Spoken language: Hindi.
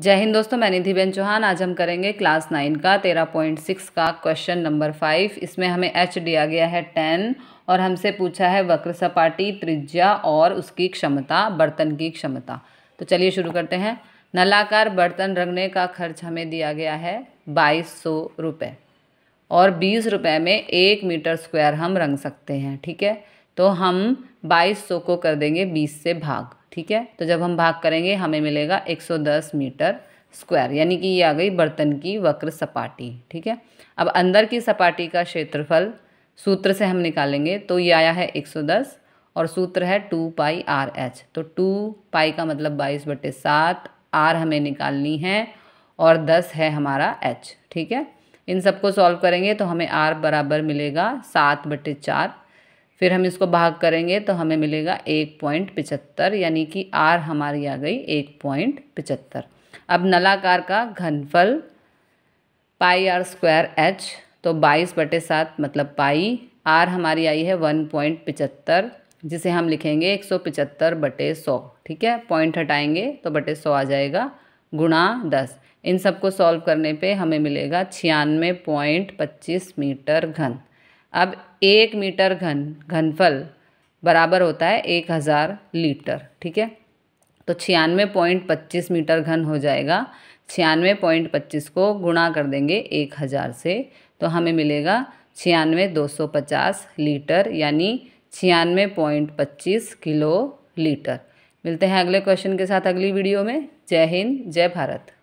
जय हिंद दोस्तों मैं निधि बेन चौहान आज हम करेंगे क्लास नाइन का तेरह पॉइंट सिक्स का क्वेश्चन नंबर फाइव इसमें हमें एच दिया गया है टेन और हमसे पूछा है वक्र सपाटी त्रिज्या और उसकी क्षमता बर्तन की क्षमता तो चलिए शुरू करते हैं नलाकार बर्तन रंगने का खर्च हमें दिया गया है बाईस सौ रुपये और बीस रुपये में एक मीटर स्क्वायर हम रंग सकते हैं ठीक है तो हम बाईस सौ को कर देंगे बीस से भाग ठीक है तो जब हम भाग करेंगे हमें मिलेगा 110 मीटर स्क्वायर यानी कि ये आ गई बर्तन की वक्र सपाटी ठीक है अब अंदर की सपाटी का क्षेत्रफल सूत्र से हम निकालेंगे तो ये आया है 110 और सूत्र है टू पाई आर एच तो टू पाई का मतलब बाईस बटे सात आर हमें निकालनी है और दस है हमारा एच ठीक है इन सबको सॉल्व करेंगे तो हमें आर बराबर मिलेगा सात बटे चार फिर हम इसको भाग करेंगे तो हमें मिलेगा एक पॉइंट पिचहत्तर यानी कि आर हमारी आ गई एक पॉइंट पिचहत्तर अब नलाकार का घनफल पाई आर स्क्वायर एच तो बाईस बटे सात मतलब पाई आर हमारी आई है वन पॉइंट पिचहत्तर जिसे हम लिखेंगे एक सौ पिचहत्तर बटे सौ ठीक है पॉइंट हटाएंगे तो बटे सौ आ जाएगा गुणा दस इन सबको सॉल्व करने पे हमें मिलेगा छियानवे पॉइंट पच्चीस मीटर घन अब एक मीटर घन घनफल बराबर होता है एक हज़ार लीटर ठीक है तो छियानवे पॉइंट पच्चीस मीटर घन हो जाएगा छियानवे पॉइंट पच्चीस को गुणा कर देंगे एक हज़ार से तो हमें मिलेगा छियानवे दो सौ पचास लीटर यानी छियानवे पॉइंट पच्चीस किलो लीटर मिलते हैं अगले क्वेश्चन के साथ अगली वीडियो में जय हिंद जय भारत